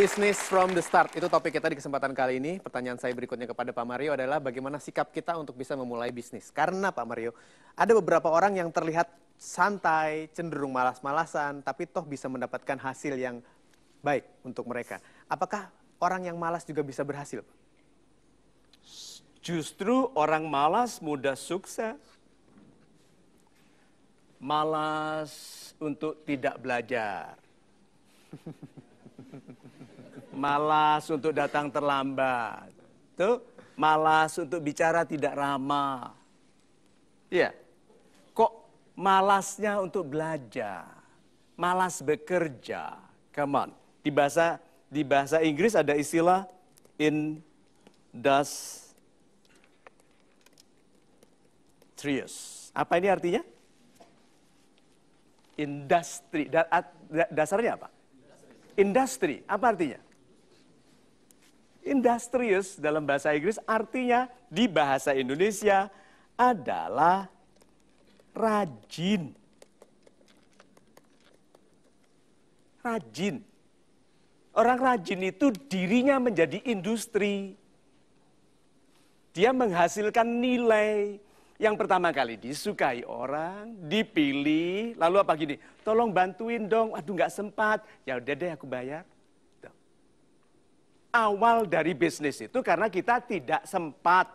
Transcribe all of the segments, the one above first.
Bisnis from the start, itu topik kita di kesempatan kali ini. Pertanyaan saya berikutnya kepada Pak Mario adalah bagaimana sikap kita untuk bisa memulai bisnis. Karena Pak Mario, ada beberapa orang yang terlihat santai, cenderung malas-malasan, tapi toh bisa mendapatkan hasil yang baik untuk mereka. Apakah orang yang malas juga bisa berhasil? Justru orang malas mudah sukses. Malas untuk tidak belajar. malas untuk datang terlambat. Tuh, malas untuk bicara tidak ramah. Iya. Kok malasnya untuk belajar? Malas bekerja. Come on. Di bahasa di bahasa Inggris ada istilah in trius. Apa ini artinya? Industri. dasarnya apa? Industri apa artinya? Industrious dalam bahasa Inggris artinya di bahasa Indonesia adalah rajin. Rajin. Orang rajin itu dirinya menjadi industri. Dia menghasilkan nilai, yang pertama kali disukai orang, dipilih, lalu apa gini? Tolong bantuin dong, aduh nggak sempat. Ya udah deh aku bayar. Tuh. Awal dari bisnis itu karena kita tidak sempat.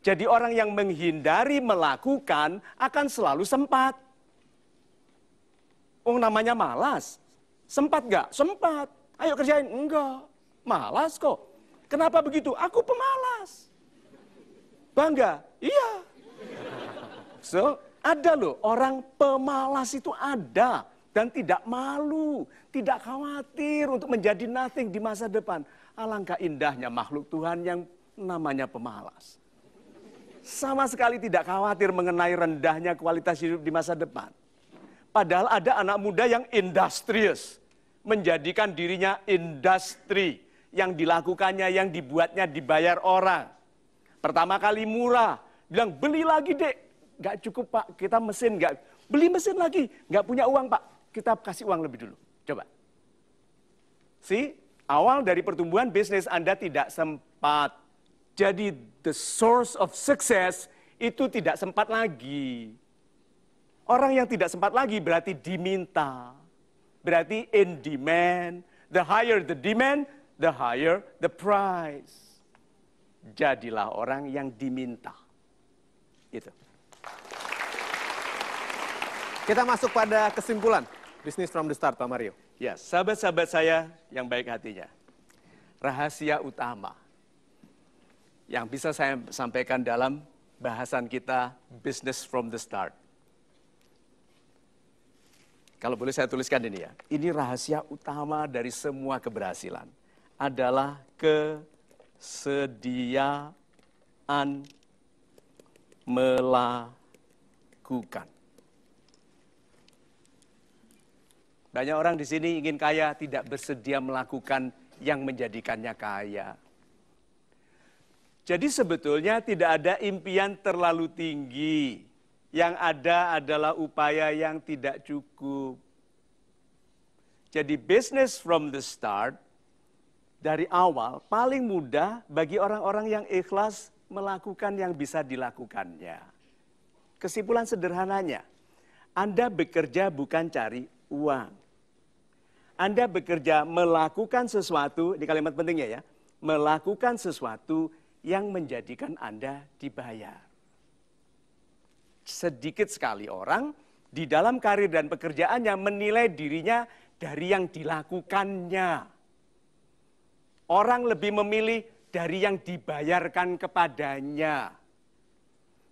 Jadi orang yang menghindari melakukan akan selalu sempat. Oh namanya malas. Sempat gak? Sempat. Ayo kerjain. Enggak. Malas kok. Kenapa begitu? Aku pemalas. Bangga? Iya. So, ada loh orang pemalas itu ada dan tidak malu, tidak khawatir untuk menjadi nothing di masa depan. Alangkah indahnya makhluk Tuhan yang namanya pemalas. Sama sekali tidak khawatir mengenai rendahnya kualitas hidup di masa depan. Padahal ada anak muda yang industrius, menjadikan dirinya industri, yang dilakukannya, yang dibuatnya dibayar orang Pertama kali murah, bilang beli lagi dek. nggak cukup pak, kita mesin nggak Beli mesin lagi, nggak punya uang pak. Kita kasih uang lebih dulu. Coba. Si, awal dari pertumbuhan bisnis Anda tidak sempat. Jadi the source of success itu tidak sempat lagi. Orang yang tidak sempat lagi berarti diminta. Berarti in demand. The higher the demand, the higher the price jadilah orang yang diminta. Gitu. Kita masuk pada kesimpulan bisnis from the start, Pak Mario. Ya, sahabat-sahabat saya yang baik hatinya. Rahasia utama yang bisa saya sampaikan dalam bahasan kita business from the start. Kalau boleh saya tuliskan ini ya. Ini rahasia utama dari semua keberhasilan adalah ke Sediaan melakukan. Banyak orang di sini ingin kaya, tidak bersedia melakukan yang menjadikannya kaya. Jadi sebetulnya tidak ada impian terlalu tinggi. Yang ada adalah upaya yang tidak cukup. Jadi business from the start dari awal paling mudah bagi orang-orang yang ikhlas melakukan yang bisa dilakukannya. Kesimpulan sederhananya, Anda bekerja bukan cari uang. Anda bekerja melakukan sesuatu, di kalimat pentingnya ya, melakukan sesuatu yang menjadikan Anda dibayar. Sedikit sekali orang di dalam karir dan pekerjaannya menilai dirinya dari yang dilakukannya Orang lebih memilih dari yang dibayarkan kepadanya.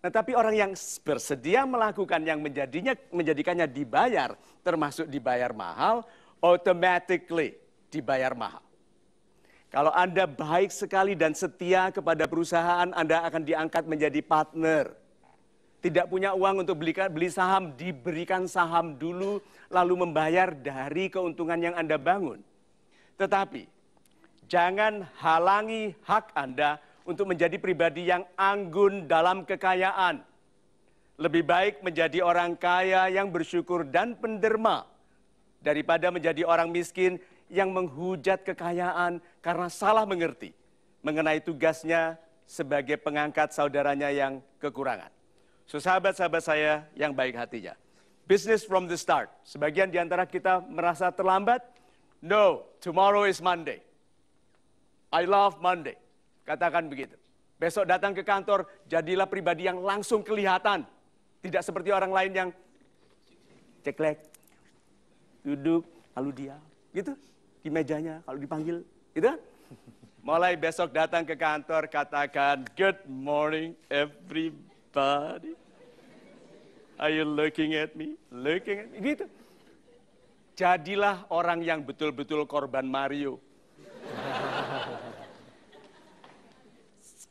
Tetapi orang yang bersedia melakukan yang menjadinya menjadikannya dibayar, termasuk dibayar mahal, automatically dibayar mahal. Kalau Anda baik sekali dan setia kepada perusahaan, Anda akan diangkat menjadi partner. Tidak punya uang untuk beli, beli saham, diberikan saham dulu, lalu membayar dari keuntungan yang Anda bangun. Tetapi Jangan halangi hak Anda untuk menjadi pribadi yang anggun dalam kekayaan. Lebih baik menjadi orang kaya yang bersyukur dan penderma daripada menjadi orang miskin yang menghujat kekayaan karena salah mengerti mengenai tugasnya sebagai pengangkat saudaranya yang kekurangan. So, sahabat-sahabat saya yang baik hatinya. Business from the start. Sebagian di antara kita merasa terlambat. No, tomorrow is Monday. I love Monday. Katakan begitu. Besok datang ke kantor, jadilah pribadi yang langsung kelihatan. Tidak seperti orang lain yang ceklek, duduk, lalu dia, gitu. Di mejanya, kalau dipanggil, gitu kan? Mulai besok datang ke kantor, katakan, good morning everybody. Are you looking at me? Looking at me, gitu. Jadilah orang yang betul-betul korban Mario.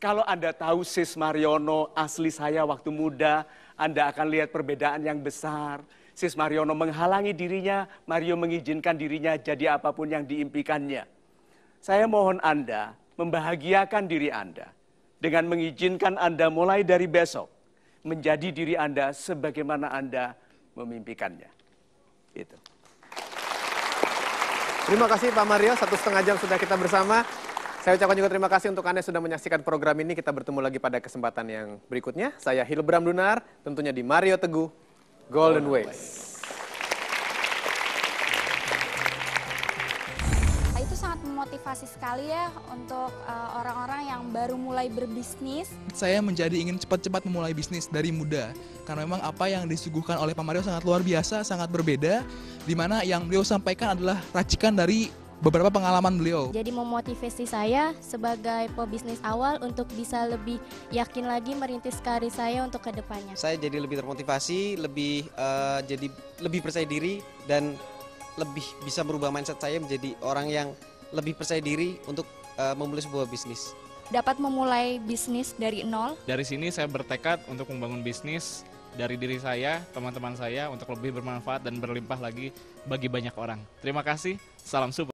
Kalau Anda tahu Sis Mariono asli saya waktu muda, Anda akan lihat perbedaan yang besar. Sis Mariono menghalangi dirinya, Mario mengizinkan dirinya jadi apapun yang diimpikannya. Saya mohon Anda membahagiakan diri Anda dengan mengizinkan Anda mulai dari besok menjadi diri Anda sebagaimana Anda memimpikannya. Itu. Terima kasih Pak Mario, satu setengah jam sudah kita bersama. Saya ucapkan juga terima kasih untuk Anda yang sudah menyaksikan program ini. Kita bertemu lagi pada kesempatan yang berikutnya. Saya Hilbram Dunar, tentunya di Mario Teguh, Golden Ways. Nah, itu sangat memotivasi sekali ya untuk eh, orang-orang uh, yang baru mulai berbisnis. Saya menjadi ingin cepat-cepat memulai bisnis dari muda. Karena memang apa yang disuguhkan oleh Pak Mario sangat luar biasa, sangat berbeda. Dimana yang beliau sampaikan adalah racikan dari beberapa pengalaman beliau. Jadi memotivasi saya sebagai pebisnis awal untuk bisa lebih yakin lagi merintis karir saya untuk kedepannya. Saya jadi lebih termotivasi, lebih uh, jadi lebih percaya diri dan lebih bisa merubah mindset saya menjadi orang yang lebih percaya diri untuk uh, memulai sebuah bisnis. Dapat memulai bisnis dari nol. Dari sini saya bertekad untuk membangun bisnis dari diri saya, teman-teman saya untuk lebih bermanfaat dan berlimpah lagi bagi banyak orang. Terima kasih. Salam super.